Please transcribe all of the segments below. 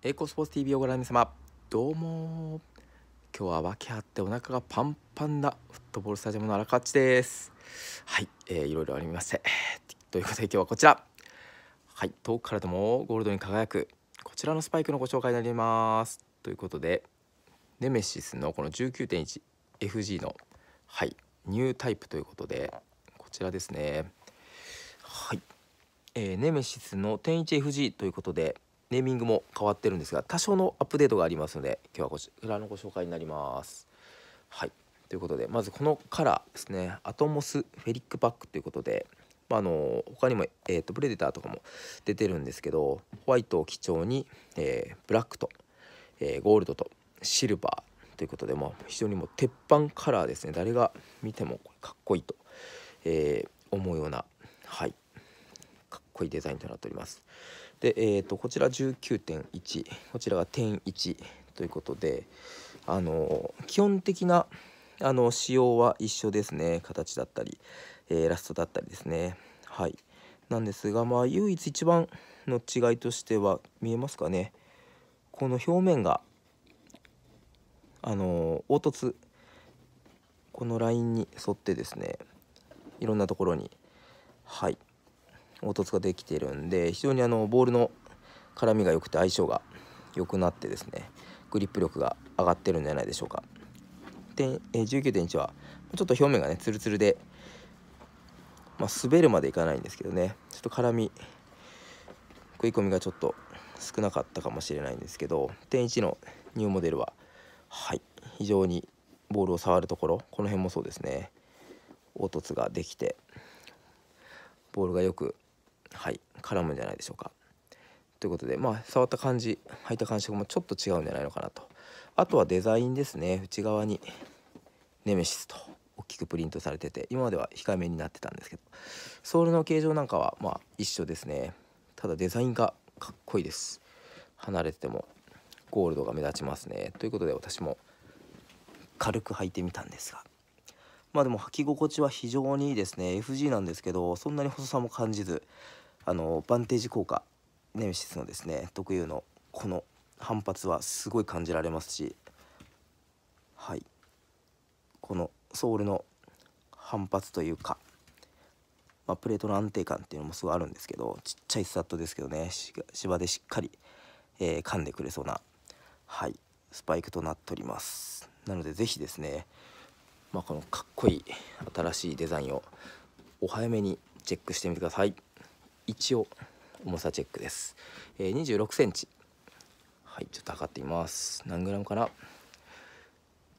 エコスポーツ TV をご覧の皆様どうも今日は訳あってお腹がパンパンなフットボールスタジアムの荒勝ちですはい、えー、いろいろありましてということで今日はこちらはい遠くからでもゴールドに輝くこちらのスパイクのご紹介になりますということでネメシスのこの 19.1FG のはいニュータイプということでこちらですねはい、えー、ネメシスの 10.1FG ということでネーミングも変わってるんですが多少のアップデートがありますので今日はこちらのご紹介になります。はいということでまずこのカラーですねアトモスフェリックパックということで、まああの、他にも、えーと、とプレデターとかも出てるんですけどホワイトを基調に、えー、ブラックと、えー、ゴールドとシルバーということで、まあ、非常にもう鉄板カラーですね誰が見てもかっこいいと、えー、思うようなはいこいいデザインとなっておりますで、えーと、こちら19.1こちらが点1ということであの基本的なあの仕様は一緒ですね形だったり、えー、ラストだったりですねはいなんですがまあ唯一一番の違いとしては見えますかねこの表面があの凹凸このラインに沿ってですねいろんなところにはい凹凸ができてるんで非常にあのボールの絡みが良くて相性が良くなってですねグリップ力が上がってるんじゃないでしょうか。で19.1はちょっと表面がねツルツルで、まあ、滑るまでいかないんですけどねちょっと絡み食い込みがちょっと少なかったかもしれないんですけど点1のニューモデルははい非常にボールを触るところこの辺もそうですね凹凸ができてボールがよくはい絡むんじゃないでしょうか。ということでまあ触った感じ履いた感触もちょっと違うんじゃないのかなとあとはデザインですね内側にネメシスと大きくプリントされてて今までは控えめになってたんですけどソールの形状なんかはまあ一緒ですねただデザインがかっこいいです離れててもゴールドが目立ちますねということで私も軽く履いてみたんですがまあでも履き心地は非常にいいですね FG なんですけどそんなに細さも感じずあのバンテージ効果ネメシスのですね特有のこの反発はすごい感じられますしはいこのソールの反発というか、まあ、プレートの安定感っていうのもすごいあるんですけどちっちゃいスタッドですけどね芝でしっかり、えー、噛んでくれそうなはいスパイクとなっておりますなので是非ですねまあ、このかっこいい新しいデザインをお早めにチェックしてみてください一応重さチェックです、えー、2 6センチはいちょっと測ってみます何グラムかな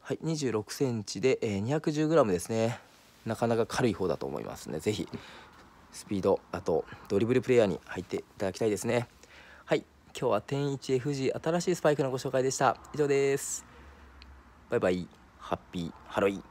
はい2 6センチで、えー、210グラムですねなかなか軽い方だと思いますねぜひスピードあとドリブルプレイヤーに入っていただきたいですねはい今日は 10.1FG 新しいスパイクのご紹介でした以上ですバイバイハッピーハロウィン